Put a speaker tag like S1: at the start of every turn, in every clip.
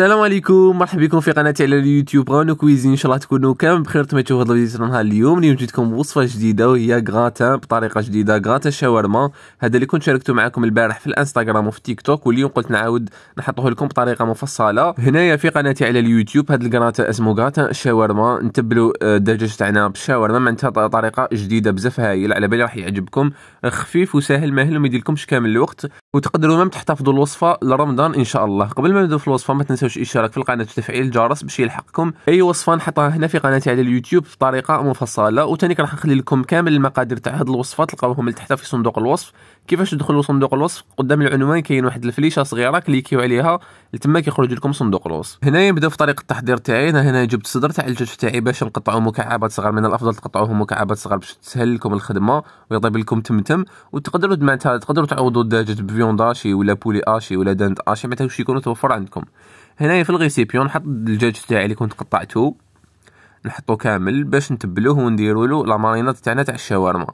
S1: السلام عليكم مرحبا بكم في قناتي على اليوتيوب غانو كويزين ان شاء الله تكونوا كامل بخير تمتعوا هذا الفيديو نهار اليوم اليوم جيتكم وصفه جديده وهي غراتا بطريقه جديده غراتا شاورما هذا اللي كنت شاركته معكم البارح في الانستغرام وفي تيك توك واليوم قلت نعاود نحطه لكم بطريقه مفصله هنايا في قناتي على اليوتيوب هذا الغراتا اسمه غراتا شاورما نتبلوا الدجاج آه، تاعنا بالشاورما معناتها طريقه جديده بزاف هايل على بالي راح يعجبكم خفيف وسهل ماهل وما يديرلكمش كامل الوقت وتقدروا مام تحتفظوا الوصفه لرمضان ان شاء الله قبل ما نبداو في الوصفه ما تنسوا تنسوش الاشتراك في القناه وتفعيل الجرس باش يلحقكم اي وصفه نحطها هنا في قناتي على اليوتيوب بطريقه مفصله وثاني راح نخلي لكم كامل المقادير تاع هذه الوصفه تلقاوهم لتحت في صندوق الوصف كيفاش تدخلوا صندوق الوصف قدام العنوان كاين واحد الفليشه صغيره كليكيو عليها لتما كيخرج لكم صندوق الوصف هنا نبدا في طريقه التحضير تاعي هنا جبت صدر تاع الدجاج تاعي باش نقطعوا مكعبات صغار من الافضل تقطعوه مكعبات صغار باش تسهل لكم الخدمه ويطيب لكم تمتم وتقدروا معناتها تقدروا تعوضوا الدجاج بفيوند اشي ولا بولي اشي ولا دانت اشي معناتها واش يكونوا توفر عندكم هنايا في الغيسيبيون نحط الدجاج تاعي اللي كنت قطعته نحطو كامل باش نتبلوه ونديرو له لا مارينات تاعنا تاع الشاورما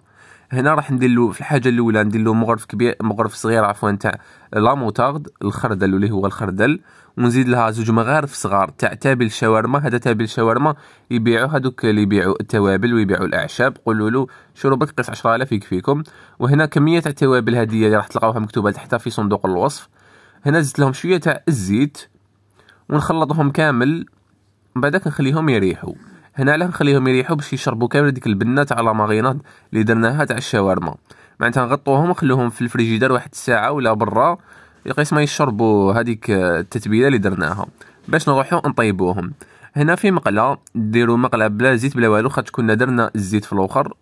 S1: هنا راح ندير له في الحاجه الاولى ندير له مغرف كبير مغرف صغير عفوا تاع لا موتارد الخردل اللي هو الخردل ونزيد لها زوج مغارف صغار تاع تابل الشاورما هذا تابل الشاورما يبيعوا هذوك اللي يبيعوا التوابل ويبيعوا الاعشاب قولوا له شربك قيس 10000 يكفيكم وهنا كميه تاع التوابل هذه اللي راح تلقاوها مكتوبه تحتها في صندوق الوصف هنا زدت لهم شويه تاع الزيت ونخلطهم كامل من بعدك نخليهم يريحوا هنا علاه نخليهم يريحوا باش يشربوا كامل ديك البنه تاع لا ماريناد اللي درناها تاع الشاورما معناتها نغطوهم ونخليهم في الفريجيدار واحد الساعه ولا برا يقيس ما يشربوا هذيك التتبيله اللي درناها باش نروحو نطيبوهم هنا في مقله ديروا مقله بلا زيت بلا والو خاطر كنا درنا الزيت في الاخر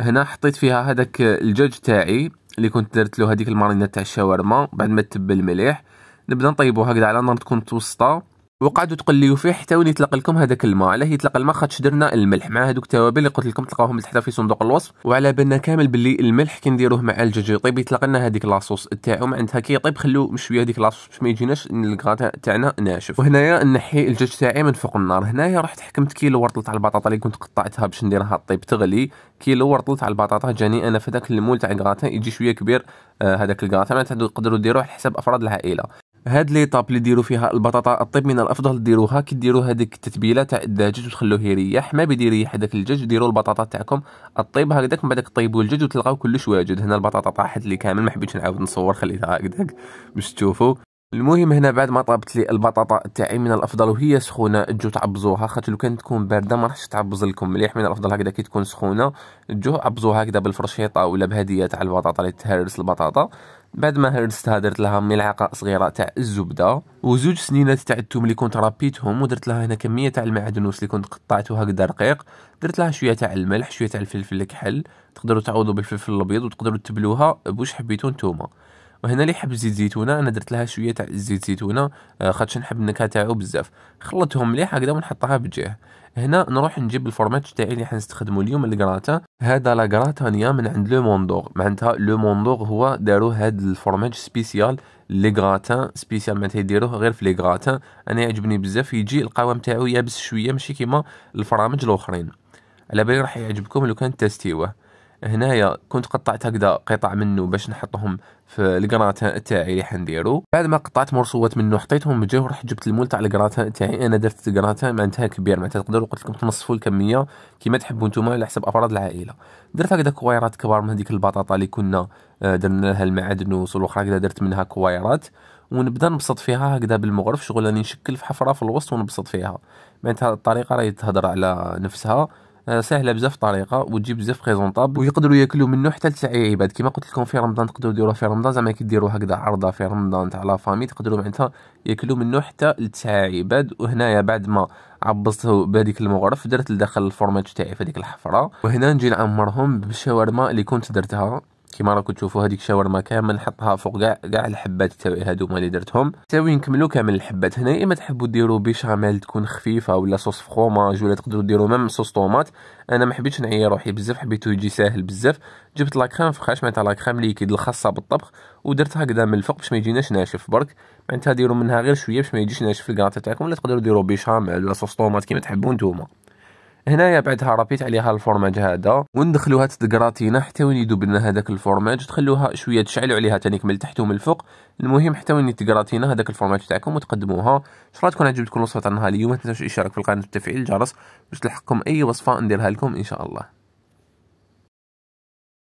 S1: هنا حطيت فيها هذاك الجوج تاعي اللي كنت درت له هذيك المارينات تاع الشاورما بعد ما تبل مليح نبدا نطيبو هكذا على نار تكون متوسطه وقعدوا تقليو فيه حتى وين يطلق لكم هذاك الماء علاه يطلق الماء خاطش درنا الملح مع هذوك التوابل اللي قلت لكم تلقاوهم تحت في صندوق الوصف وعلى بالنا كامل باللي الملح كي نديروه مع الجوج يطيب يطلق لنا هذيك لاصوص تاعو معناتها كي يطيب خلو مشويه هذيك لاصوص باش ما يجيناش الكراتا تاعنا ناشف وهنايا نحي الجوج تاعي من فوق النار هنايا رحت حكمت كيلو ورطل تاع البطاطا اللي كنت قطعتها باش نديرها طيب تغلي كيلو ورطل تاع البطاطا جاني انا في ذاك المول تاع الكراتا يجي شويه كبير آه، هذاك آه معناتها تقدروا ديروه على حساب افراد العائله هاد ليطاب اللي ديروا فيها البطاطا الطيب من الافضل ديروها كي ديروا هذيك التتبيله تاع الدجاج وتخلوه يريح ما بيدير يريح هذاك الدجاج ديروا البطاطا تاعكم الطيب هكذاك من بعدك طيبوا الدجاج وتلقاو كلش واجد هنا البطاطا طاحت لي كامل ما حبيتش نعاود نصور خليتها هكذاك باش تشوفوا المهم هنا بعد ما طابت لي البطاطا تاعي من الافضل وهي سخونه تجو تعبزوها خاطر لو كانت تكون بارده ما راحش تعبز لكم مليح من الافضل هكذا كي تكون سخونه تجو عبزوها هكذا بالفرشيطه ولا بهديه تاع البطاطا اللي تهرس البطاطا بعد ما هرستها درت لها ملعقه صغيره تاع الزبده وزوج سنينات تاع الثوم اللي كنت رابيتهم ودرت لها هنا كميه تاع المعدنوس اللي كنت قطعته هكذا رقيق درت لها شويه تاع الملح شويه تاع الفلفل الكحل تقدروا تعوضوا بالفلفل الابيض وتقدروا تبلوها بوش حبيتو نتوما وهنا اللي يحب زيت زيتونه انا درت لها شويه تاع زيت زيتونه آه، خاطش نحب النكهه تاعو بزاف خلطتهم مليح هكذا ونحطها بجاه هنا نروح نجيب الفورماج تاعي اللي حنستخدمه اليوم الكراتا هذا لا كراتانيا من عند لو موندوغ معناتها لو موندوغ هو دارو هذا الفورماج سبيسيال لي غراتان سبيسيال معناتها يديروه غير في لي غراتان انا يعجبني بزاف يجي القوام تاعو يابس شويه ماشي كيما الفرامج الاخرين على بالي راح يعجبكم لو كان تستيوه هنايا كنت قطعت هكذا قطع منه باش نحطهم في الكراتان تاعي اللي حنديرو بعد ما قطعت مرصوات منه حطيتهم بجه ورحت جبت المول تاع الكراتان تاعي انا درت الكراتان معناتها كبير معناتها تقدروا قلت لكم تنصفوا الكميه كيما تحبوا نتوما على حسب افراد العائله درت هكذا كويرات كبار من هذيك البطاطا اللي كنا آه، درنا لها المعادن والاخرى هكذا درت منها كويرات ونبدا نبسط فيها هكذا بالمغرف شغل راني نشكل في حفره في الوسط ونبسط فيها معناتها الطريقه راهي تهضر على نفسها سهله بزاف الطريقه وتجيب بزاف بريزونطابل ويقدروا ياكلوا منه حتى لتسع عباد كما قلت لكم في رمضان تقدروا ديروه في رمضان زعما كديروا هكذا عرضه في رمضان تاع لا فامي تقدروا معناتها ياكلوا منه حتى لتسع عباد وهنايا بعد ما عبصته بهذيك المغرف درت لداخل الفورماج تاعي في هذيك الحفره وهنا نجي نعمرهم بالشاورما اللي كنت درتها كيما راكم تشوفوا هذيك الشاورما كامل نحطها فوق كاع كاع الحبات تاعي هادوما اللي درتهم تاوي نكملوا كامل الحبات هنا اما تحبوا ديروا بيشاميل تكون خفيفه ولا صوص فخوماج ولا تقدروا ديروا ميم صوص طوماط انا ما حبيتش نعي روحي بزاف حبيتو يجي ساهل بزاف جبت لاكريم فخاش معناتها لاكريم ليكيد الخاصه بالطبخ ودرتها هكذا من الفوق باش ما يجيناش ناشف برك معناتها ديروا منها غير شويه باش ما يجيش ناشف الكراتا تاعكم ولا تقدروا ديروا بيشاميل ولا صوص طوماط كيما تحبوا نتوما هنايا بعدها رابيت عليها الفرماج هذا وندخلوها تدكراتينا حتى وين يذوب لنا هذاك الفرماج تخلوها شويه تشعلوا عليها تانيك من تحت ومن الفوق المهم حتى وين تقراطينا هذاك الفورماج تاعكم وتقدموها ان شاء الله تكون عجبتكم الوصفه تاع النهار اليوم ما تنساوش الاشتراك في القناه وتفعيل الجرس باش تلحقكم اي وصفه نديرها لكم ان شاء الله